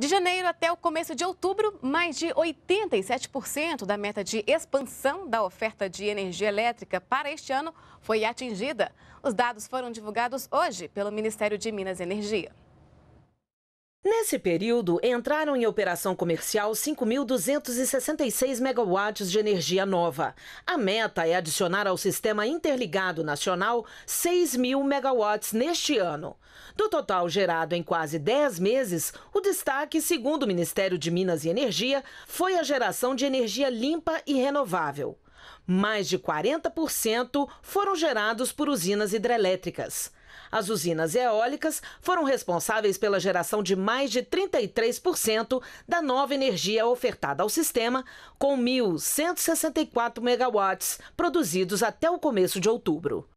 De janeiro até o começo de outubro, mais de 87% da meta de expansão da oferta de energia elétrica para este ano foi atingida. Os dados foram divulgados hoje pelo Ministério de Minas e Energia. Nesse período, entraram em operação comercial 5.266 megawatts de energia nova. A meta é adicionar ao Sistema Interligado Nacional 6.000 megawatts neste ano. Do total gerado em quase 10 meses, o destaque, segundo o Ministério de Minas e Energia, foi a geração de energia limpa e renovável. Mais de 40% foram gerados por usinas hidrelétricas. As usinas eólicas foram responsáveis pela geração de mais de 33% da nova energia ofertada ao sistema, com 1.164 megawatts produzidos até o começo de outubro.